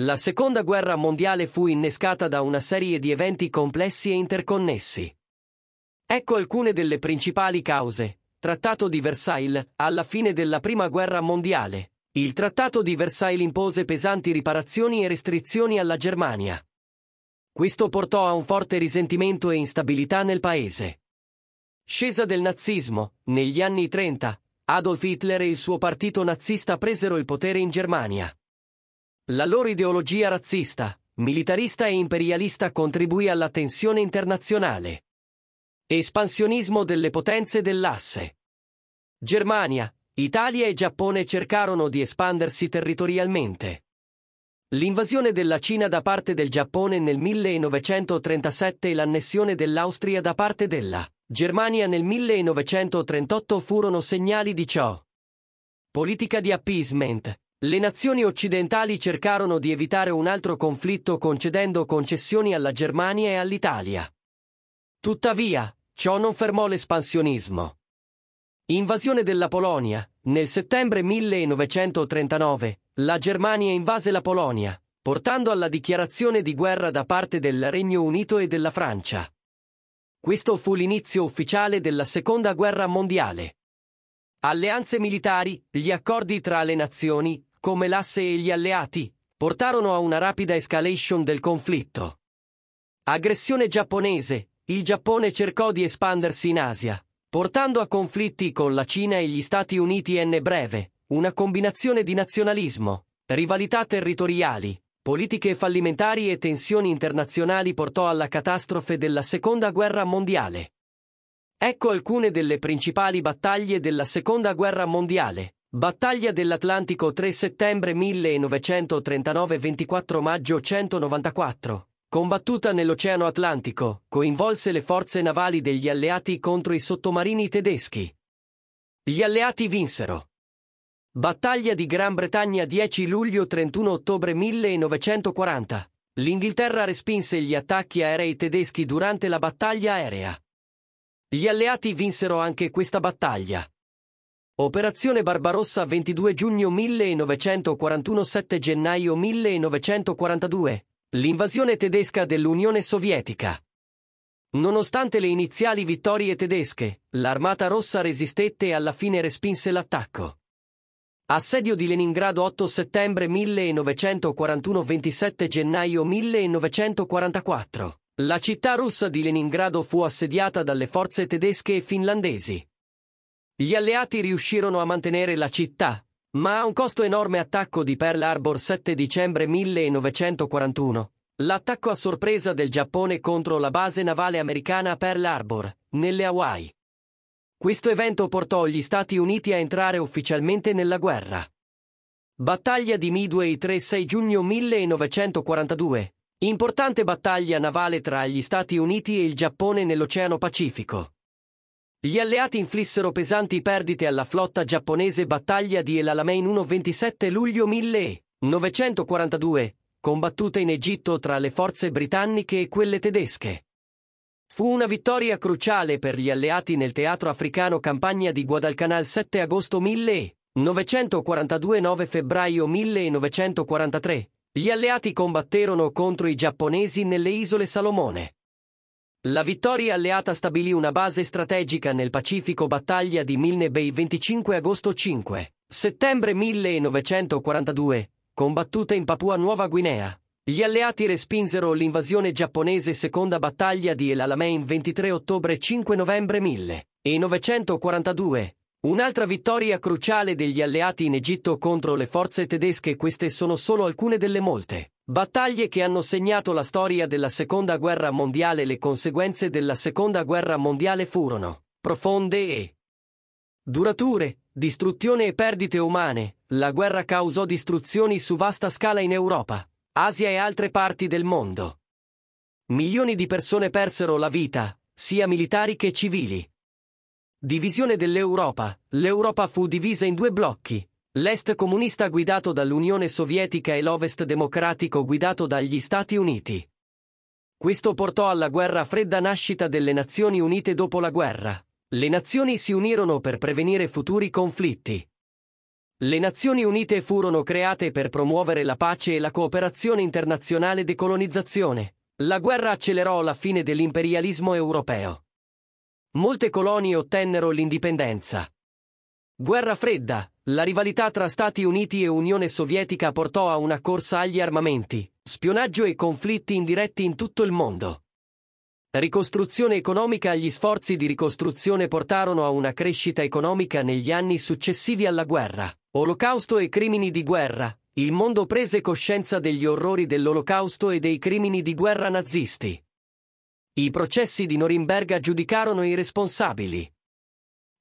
La seconda guerra mondiale fu innescata da una serie di eventi complessi e interconnessi. Ecco alcune delle principali cause. Trattato di Versailles, alla fine della Prima Guerra Mondiale. Il Trattato di Versailles impose pesanti riparazioni e restrizioni alla Germania. Questo portò a un forte risentimento e instabilità nel paese. Scesa del nazismo, negli anni 30, Adolf Hitler e il suo partito nazista presero il potere in Germania. La loro ideologia razzista, militarista e imperialista contribuì alla tensione internazionale. Espansionismo delle potenze dell'asse. Germania, Italia e Giappone cercarono di espandersi territorialmente. L'invasione della Cina da parte del Giappone nel 1937 e l'annessione dell'Austria da parte della Germania nel 1938 furono segnali di ciò. Politica di appeasement, le nazioni occidentali cercarono di evitare un altro conflitto concedendo concessioni alla Germania e all'Italia. Tuttavia, ciò non fermò l'espansionismo. Invasione della Polonia. Nel settembre 1939, la Germania invase la Polonia, portando alla dichiarazione di guerra da parte del Regno Unito e della Francia. Questo fu l'inizio ufficiale della Seconda Guerra Mondiale. Alleanze militari, gli accordi tra le nazioni, come l'asse e gli alleati portarono a una rapida escalation del conflitto. Aggressione giapponese, il Giappone cercò di espandersi in Asia, portando a conflitti con la Cina e gli Stati Uniti n breve, una combinazione di nazionalismo, rivalità territoriali, politiche fallimentari e tensioni internazionali portò alla catastrofe della Seconda Guerra Mondiale. Ecco alcune delle principali battaglie della Seconda Guerra Mondiale. Battaglia dell'Atlantico 3 settembre 1939 24 maggio 194. Combattuta nell'Oceano Atlantico, coinvolse le forze navali degli alleati contro i sottomarini tedeschi. Gli alleati vinsero. Battaglia di Gran Bretagna 10 luglio 31 ottobre 1940. L'Inghilterra respinse gli attacchi aerei tedeschi durante la battaglia aerea. Gli alleati vinsero anche questa battaglia. Operazione Barbarossa 22 giugno 1941 7 gennaio 1942. L'invasione tedesca dell'Unione Sovietica. Nonostante le iniziali vittorie tedesche, l'Armata Rossa resistette e alla fine respinse l'attacco. Assedio di Leningrado 8 settembre 1941 27 gennaio 1944. La città russa di Leningrado fu assediata dalle forze tedesche e finlandesi. Gli alleati riuscirono a mantenere la città, ma a un costo enorme attacco di Pearl Harbor 7 dicembre 1941. L'attacco a sorpresa del Giappone contro la base navale americana a Pearl Harbor, nelle Hawaii. Questo evento portò gli Stati Uniti a entrare ufficialmente nella guerra. Battaglia di Midway 3-6 giugno 1942. Importante battaglia navale tra gli Stati Uniti e il Giappone nell'Oceano Pacifico. Gli alleati inflissero pesanti perdite alla flotta giapponese battaglia di El Alamein 1-27 luglio 1942, combattuta in Egitto tra le forze britanniche e quelle tedesche. Fu una vittoria cruciale per gli alleati nel teatro africano Campagna di Guadalcanal 7 agosto 1942 9 febbraio 1943. Gli alleati combatterono contro i giapponesi nelle isole Salomone. La vittoria alleata stabilì una base strategica nel Pacifico Battaglia di Milne Bay 25 agosto 5 settembre 1942, combattuta in Papua Nuova Guinea. Gli alleati respinsero l'invasione giapponese seconda battaglia di El Alamein 23 ottobre 5 novembre 1942. Un'altra vittoria cruciale degli alleati in Egitto contro le forze tedesche queste sono solo alcune delle molte. Battaglie che hanno segnato la storia della Seconda Guerra Mondiale Le conseguenze della Seconda Guerra Mondiale furono profonde e durature, distruzione e perdite umane. La guerra causò distruzioni su vasta scala in Europa, Asia e altre parti del mondo. Milioni di persone persero la vita, sia militari che civili. Divisione dell'Europa. L'Europa fu divisa in due blocchi, L'Est comunista guidato dall'Unione Sovietica e l'Ovest democratico guidato dagli Stati Uniti. Questo portò alla guerra fredda nascita delle Nazioni Unite dopo la guerra. Le nazioni si unirono per prevenire futuri conflitti. Le Nazioni Unite furono create per promuovere la pace e la cooperazione internazionale decolonizzazione. La guerra accelerò la fine dell'imperialismo europeo. Molte colonie ottennero l'indipendenza. Guerra fredda, la rivalità tra Stati Uniti e Unione Sovietica portò a una corsa agli armamenti, spionaggio e conflitti indiretti in tutto il mondo. Ricostruzione economica Gli sforzi di ricostruzione portarono a una crescita economica negli anni successivi alla guerra. Olocausto e crimini di guerra. Il mondo prese coscienza degli orrori dell'olocausto e dei crimini di guerra nazisti. I processi di Norimberga giudicarono i responsabili.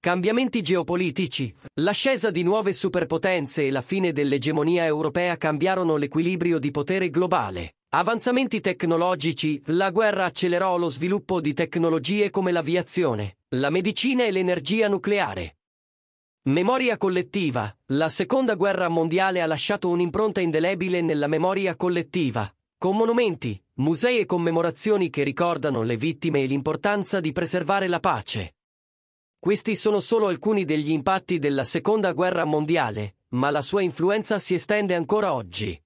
Cambiamenti geopolitici. L'ascesa di nuove superpotenze e la fine dell'egemonia europea cambiarono l'equilibrio di potere globale. Avanzamenti tecnologici, la guerra accelerò lo sviluppo di tecnologie come l'aviazione, la medicina e l'energia nucleare. Memoria collettiva. La seconda guerra mondiale ha lasciato un'impronta indelebile nella memoria collettiva, con monumenti, musei e commemorazioni che ricordano le vittime e l'importanza di preservare la pace. Questi sono solo alcuni degli impatti della Seconda Guerra Mondiale, ma la sua influenza si estende ancora oggi.